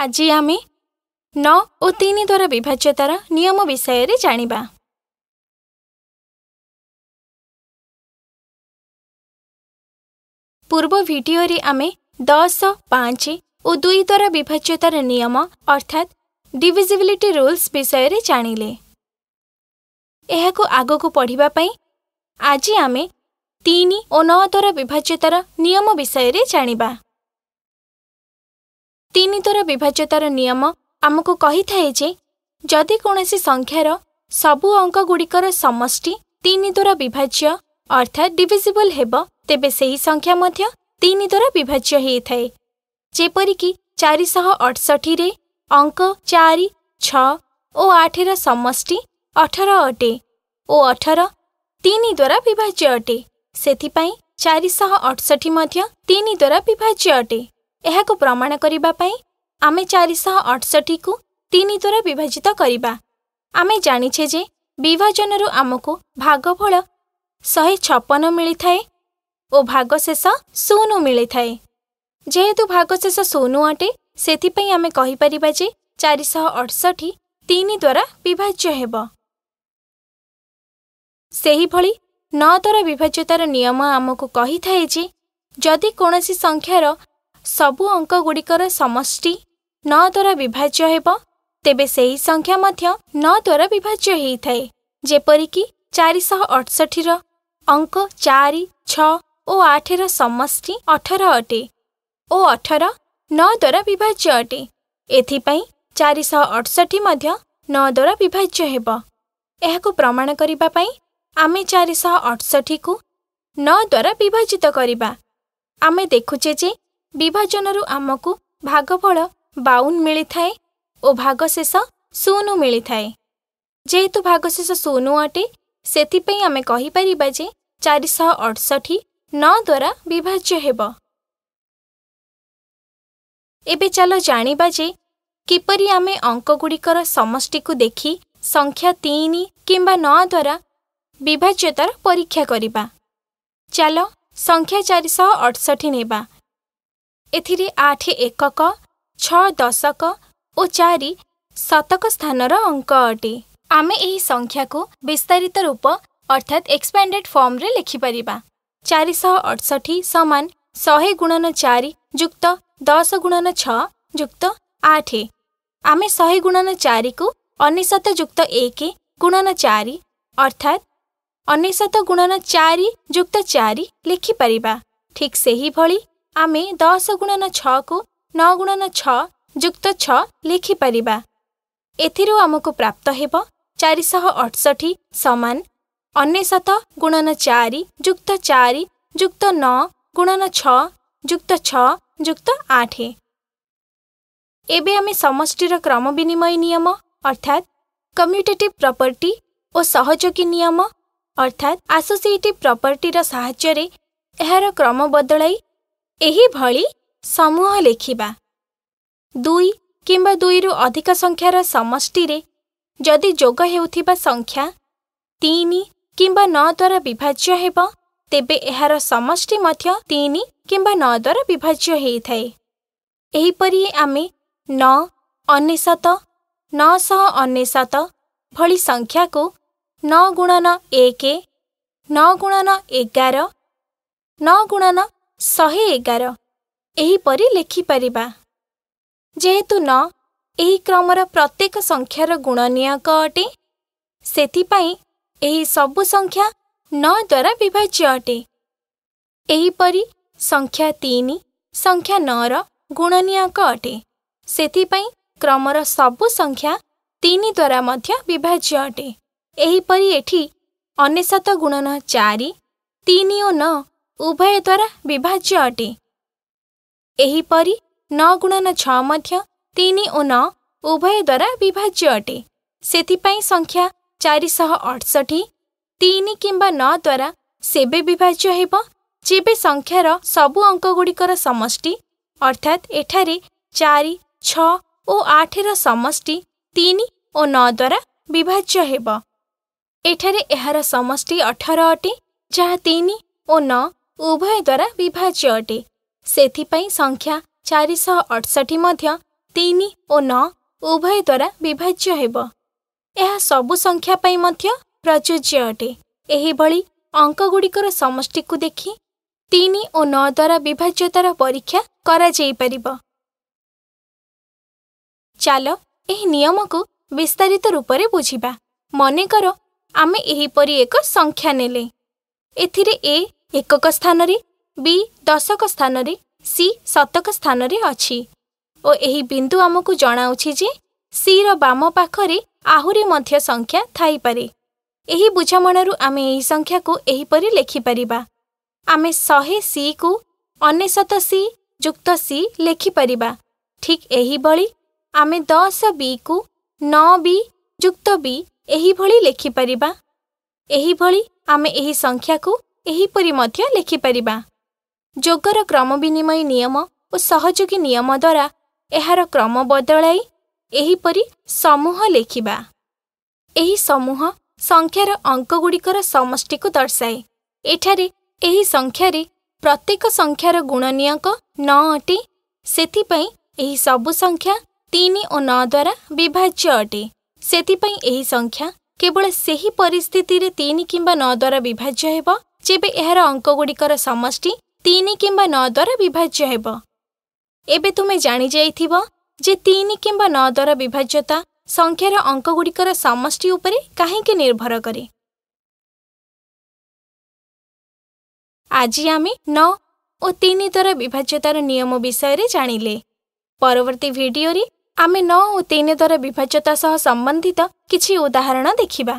ଆଜି ଆମେ ନଅ ଓ ତିନି ଦ୍ୱାରା ବିଭାଜ୍ୟତାର ନିୟମ ବିଷୟରେ ଜାଣିବା ପୂର୍ବ ଭିଡ଼ିଓରେ ଆମେ ଦଶ ପାଞ୍ଚ ଓ ଦୁଇ ଦ୍ୱାରା ବିଭାଜ୍ୟତାର ନିୟମ ଅର୍ଥାତ୍ ଡିଭିଜିବିଲିଟି ରୁଲ୍ସ ବିଷୟରେ ଜାଣିଲେ ଏହାକୁ ଆଗକୁ ପଢ଼ିବା ପାଇଁ ଆଜି ଆମେ ତିନି ଓ ନଅ ଦ୍ୱାରା ବିଭାଜ୍ୟତାର ନିୟମ ବିଷୟରେ ଜାଣିବା ତିନିଦ୍ୱାରା ବିଭାଜ୍ୟତାର ନିୟମ ଆମକୁ କହିଥାଏ ଯେ ଯଦି କୌଣସି ସଂଖ୍ୟାର ସବୁ ଅଙ୍କଗୁଡ଼ିକର ସମଷ୍ଟି ତିନିଦ୍ୱାରା ବିଭାଜ୍ୟ ଅର୍ଥାତ୍ ଡିଭିଜିବଲ୍ ହେବ ତେବେ ସେହି ସଂଖ୍ୟା ମଧ୍ୟ ତିନିଦ୍ୱାରା ବିଭାଜ୍ୟ ହେଇଥାଏ ଯେପରିକି ଚାରିଶହ ଅଠଷଠିରେ ଅଙ୍କ ଚାରି ଛଅ ଓ ଆଠର ସମଷ୍ଟି ଅଠର ଅଟେ ଓ ଅଠର ତିନି ଦ୍ୱାରା ବିଭାଜ୍ୟ ଅଟେ ସେଥିପାଇଁ ଚାରିଶହ ଅଠଷଠି ମଧ୍ୟ ତିନି ଦ୍ୱାରା ବିଭାଜ୍ୟ ଅଟେ ଏହାକୁ ପ୍ରମାଣ କରିବା ପାଇଁ ଆମେ ଚାରିଶହ ଅଠଷଠିକୁ ତିନି ଦ୍ୱାରା ବିଭାଜିତ କରିବା ଆମେ ଜାଣିଛେ ଯେ ବିଭାଜନରୁ ଆମକୁ ଭାଗଫଳ ଶହେ ଛପନ ମିଳିଥାଏ ଓ ଭାଗଶେଷ ଶୂନ ମିଳିଥାଏ ଯେହେତୁ ଭାଗଶେଷ ଶୂନ ଅଟେ ସେଥିପାଇଁ ଆମେ କହିପାରିବା ଯେ ଚାରିଶହ ଅଠଷଠି ତିନି ଦ୍ୱାରା ବିଭାଜ୍ୟ ହେବ ସେହିଭଳି ନଅ ଦ୍ୱାରା ବିଭାଜ୍ୟତାର ନିୟମ ଆମକୁ କହିଥାଏ ଯେ ଯଦି କୌଣସି ସଂଖ୍ୟାର ସବୁ ଅଙ୍କଗୁଡ଼ିକର ସମଷ୍ଟି ନ ଦ୍ୱାରା ବିଭାଜ୍ୟ ହେବ ତେବେ ସେହି ସଂଖ୍ୟା ମଧ୍ୟ ନ ଦ୍ୱାରା ବିଭାଜ୍ୟ ହୋଇଥାଏ ଯେପରିକି ଚାରିଶହ ଅଠଷଠିର ଅଙ୍କ ଚାରି ଛଅ ଓ ଆଠର ସମଷ୍ଟି ଅଠର ଅଟେ ଓ ଅଠର ନ ଦ୍ୱାରା ବିଭାଜ୍ୟ ଅଟେ ଏଥିପାଇଁ ଚାରିଶହ ଅଠଷଠି ମଧ୍ୟ ନ ଦ୍ୱାରା ବିଭାଜ୍ୟ ହେବ ଏହାକୁ ପ୍ରମାଣ କରିବା ପାଇଁ ଆମେ ଚାରିଶହ ଅଠଷଠିକୁ ନ ଦ୍ୱାରା ବିଭାଜିତ କରିବା ଆମେ ଦେଖୁଛେ ଯେ ବିଭାଜନରୁ ଆମକୁ ଭାଗଫଳ ବାଉନ ମିଳିଥାଏ ଓ ଭାଗଶେଷ ଶୂନ ମିଳିଥାଏ ଯେହେତୁ ଭାଗଶେଷ ଶୂନ ଅଟେ ସେଥିପାଇଁ ଆମେ କହିପାରିବା ଯେ ଚାରିଶହ ଅଠଷଠି ନଅ ଦ୍ୱାରା ବିଭାଜ୍ୟ ହେବ ଏବେ ଚାଲ ଜାଣିବା ଯେ କିପରି ଆମେ ଅଙ୍କଗୁଡ଼ିକର ସମଷ୍ଟିକୁ ଦେଖି ସଂଖ୍ୟା ତିନି କିମ୍ବା ନଅ ଦ୍ୱାରା ବିଭାଜ୍ୟତାର ପରୀକ୍ଷା କରିବା ଚାଲ ସଂଖ୍ୟା ଚାରିଶହ ଅଠଷଠି ନେବା ଏଥିରେ ଆଠ ଏକକ ଛଅ ଦଶକ ଓ ଚାରି ଶତକ ସ୍ଥାନର ଅଙ୍କ ଅଟେ ଆମେ ଏହି ସଂଖ୍ୟାକୁ ବିସ୍ତାରିତ ରୂପ ଅର୍ଥାତ୍ ଏକ୍ସପାଣ୍ଡେଡ୍ ଫର୍ମରେ ଲେଖିପାରିବା ଚାରିଶହ ଅଠଷଠି ସମାନ ଶହେ ଗୁଣନ ଚାରି ଯୁକ୍ତ ଦଶ ଗୁଣନ ଛଅ ଯୁକ୍ତ ଆଠ ଆମେ ଶହେ ଗୁଣନ ଚାରିକୁ ଅନେଶତ ଯୁକ୍ତ ଏକ ଗୁଣନ ଚାରି ଅର୍ଥାତ୍ ଅନେଶତ ଗୁଣନ ଚାରି ଯୁକ୍ତ ଚାରି ଲେଖିପାରିବା ଠିକ୍ ସେହିଭଳି दस गुणन छु नुणन छुक्त छेपु प्राप्त हे चारिश अठसठी समान अन्वत गुणन चार चार नुणन छुक्त छुक्त आठ एम समष्टि क्रमविमय नियम अर्थात् कम्युनिटेटिभ प्रपर्टी सहयोगी नियम अर्थात् आसोसिएटिभ प्रपर्टी साहजले यहाँ क्रम बदल ଏହିଭଳି ସମୂହ ଲେଖିବା ଦୁଇ କିମ୍ବା ଦୁଇରୁ ଅଧିକ ସଂଖ୍ୟାର ସମଷ୍ଟିରେ ଯଦି ଯୋଗ ହେଉଥିବା ସଂଖ୍ୟା ତିନି କିମ୍ବା ନଅ ଦ୍ୱାରା ବିଭାଜ୍ୟ ହେବ ତେବେ ଏହାର ସମଷ୍ଟି ମଧ୍ୟ ତିନି କିମ୍ବା ନଅ ଦ୍ୱାରା ବିଭାଜ୍ୟ ହେଇଥାଏ ଏହିପରି ଆମେ ନଅ ଅନେଶତ ନଅଶହ ଅନେଶତ ଭଳି ସଂଖ୍ୟାକୁ ନଅ ଗୁଣନ ଏକ ନଅ ଗୁଣନ ଏଗାର ନଅ ଗୁଣନ ଶହେ ଏଗାର ଏହିପରି ଲେଖିପାରିବା ଯେହେତୁ ନ ଏହି କ୍ରମର ପ୍ରତ୍ୟେକ ସଂଖ୍ୟାର ଗୁଣନୀୟକ ଅଟେ ସେଥିପାଇଁ ଏହି ସବୁ ସଂଖ୍ୟା ନ ଦ୍ୱାରା ବିଭାଜ୍ୟ ଅଟେ ଏହିପରି ସଂଖ୍ୟା ତିନି ସଂଖ୍ୟା ନଅର ଗୁଣନୀୟକ ଅଟେ ସେଥିପାଇଁ କ୍ରମର ସବୁ ସଂଖ୍ୟା ତିନି ଦ୍ୱାରା ମଧ୍ୟ ବିଭାଜ୍ୟ ଅଟେ ଏହିପରି ଏଠି ଅନେଶତ ଗୁଣନ ଚାରି ତିନି ଓ ନଅ ଉଭୟ ଦ୍ୱାରା ବିଭାଜ୍ୟ ଅଟେ ଏହିପରି ନଅ ଗୁଣନ ଛଅ ମଧ୍ୟ ତିନି ଓ ନଅ ଉଭୟ ଦ୍ୱାରା ବିଭାଜ୍ୟ ଅଟେ ସେଥିପାଇଁ ସଂଖ୍ୟା ଚାରିଶହ ଅଠଷଠି ତିନି କିମ୍ବା ନଅ ଦ୍ୱାରା ସେବେ ବିଭାଜ୍ୟ ହେବ ଯେବେ ସଂଖ୍ୟାର ସବୁ ଅଙ୍କଗୁଡ଼ିକର ସମଷ୍ଟି ଅର୍ଥାତ୍ ଏଠାରେ ଚାରି ଛଅ ଓ ଆଠର ସମଷ୍ଟି ତିନି ଓ ନଅ ଦ୍ୱାରା ବିଭାଜ୍ୟ ହେବ ଏଠାରେ ଏହାର ସମଷ୍ଟି ଅଠର ଅଟେ ଯାହା ତିନି ଓ ନଅ ଉଭୟ ଦ୍ୱାରା ବିଭାଜ୍ୟ ଅଟେ ସେଥିପାଇଁ ସଂଖ୍ୟା ଚାରିଶହ ଅଠଷଠି ମଧ୍ୟ ତିନି ଓ ନଅ ଉଭୟ ଦ୍ୱାରା ବିଭାଜ୍ୟ ହେବ ଏହା ସବୁ ସଂଖ୍ୟା ପାଇଁ ମଧ୍ୟ ପ୍ରଯୁଜ୍ୟ ଅଟେ ଏହିଭଳି ଅଙ୍କଗୁଡ଼ିକର ସମଷ୍ଟିକୁ ଦେଖି ତିନି ଓ ନଅ ଦ୍ୱାରା ବିଭାଜ୍ୟତାର ପରୀକ୍ଷା କରାଯାଇପାରିବ ଚାଲ ଏହି ନିୟମକୁ ବିସ୍ତାରିତ ରୂପରେ ବୁଝିବା ମନେକର ଆମେ ଏହିପରି ଏକ ସଂଖ୍ୟା ନେଲେ ଏଥିରେ ଏ ଏକକ ସ୍ଥାନରେ ବି ଦଶକ ସ୍ଥାନରେ ସି ଶତକ ସ୍ଥାନରେ ଅଛି ଓ ଏହି ବିନ୍ଦୁ ଆମକୁ ଜଣାଉଛି ଯେ ସିର ବାମ ପାଖରେ ଆହୁରି ମଧ୍ୟ ସଂଖ୍ୟା ଥାଇପାରେ ଏହି ବୁଝାମଣାରୁ ଆମେ ଏହି ସଂଖ୍ୟାକୁ ଏହିପରି ଲେଖିପାରିବା ଆମେ ଶହେ ସିକୁ ଅନେଶତ ସି ଯୁକ୍ତ ସି ଲେଖିପାରିବା ଠିକ୍ ଏହିଭଳି ଆମେ ଦଶ ବିକୁ ନଅ ବି ଯୁକ୍ତ ବି ଏହିଭଳି ଲେଖିପାରିବା ଏହିଭଳି ଆମେ ଏହି ସଂଖ୍ୟାକୁ ଏହିପରି ମଧ୍ୟ ଲେଖିପାରିବା ଯୋଗର କ୍ରମ ବିନିମୟ ନିୟମ ଓ ସହଯୋଗୀ ନିୟମ ଦ୍ୱାରା ଏହାର କ୍ରମ ବଦଳାଇ ଏହିପରି ସମୂହ ଲେଖିବା ଏହି ସମୂହ ସଂଖ୍ୟାର ଅଙ୍କଗୁଡ଼ିକର ସମଷ୍ଟିକୁ ଦର୍ଶାଏ ଏଠାରେ ଏହି ସଂଖ୍ୟାରେ ପ୍ରତ୍ୟେକ ସଂଖ୍ୟାର ଗୁଣନୀୟଙ୍କ ନଅ ଅଟେ ସେଥିପାଇଁ ଏହି ସବୁ ସଂଖ୍ୟା ତିନି ଓ ନଅ ଦ୍ୱାରା ବିଭାଜ୍ୟ ଅଟେ ସେଥିପାଇଁ ଏହି ସଂଖ୍ୟା କେବଳ ସେହି ପରିସ୍ଥିତିରେ ତିନି କିମ୍ବା ନଅ ଦ୍ୱାରା ବିଭାଜ୍ୟ ହେବ ଯେବେ ଏହାର ଅଙ୍କଗୁଡ଼ିକର ସମଷ୍ଟି ତିନି କିମ୍ବା ନଅ ଦ୍ୱାରା ବିଭାଜ୍ୟ ହେବ ଏବେ ତୁମେ ଜାଣିଯାଇଥିବ ଯେ ତିନି କିମ୍ବା ନଅ ଦ୍ୱାରା ବିଭାଜ୍ୟତା ସଂଖ୍ୟାର ଅଙ୍କଗୁଡ଼ିକର ସମଷ୍ଟି ଉପରେ କାହିଁକି ନିର୍ଭର କରେ ଆଜି ଆମେ ନଅ ଓ ତିନି ଦ୍ୱାରା ବିଭାଜ୍ୟତାର ନିୟମ ବିଷୟରେ ଜାଣିଲେ ପରବର୍ତ୍ତୀ ଭିଡ଼ିଓରେ ଆମେ ନଅ ଓ ତିନି ଦ୍ୱାରା ବିଭାଜ୍ୟତା ସହ ସମ୍ବନ୍ଧିତ କିଛି ଉଦାହରଣ ଦେଖିବା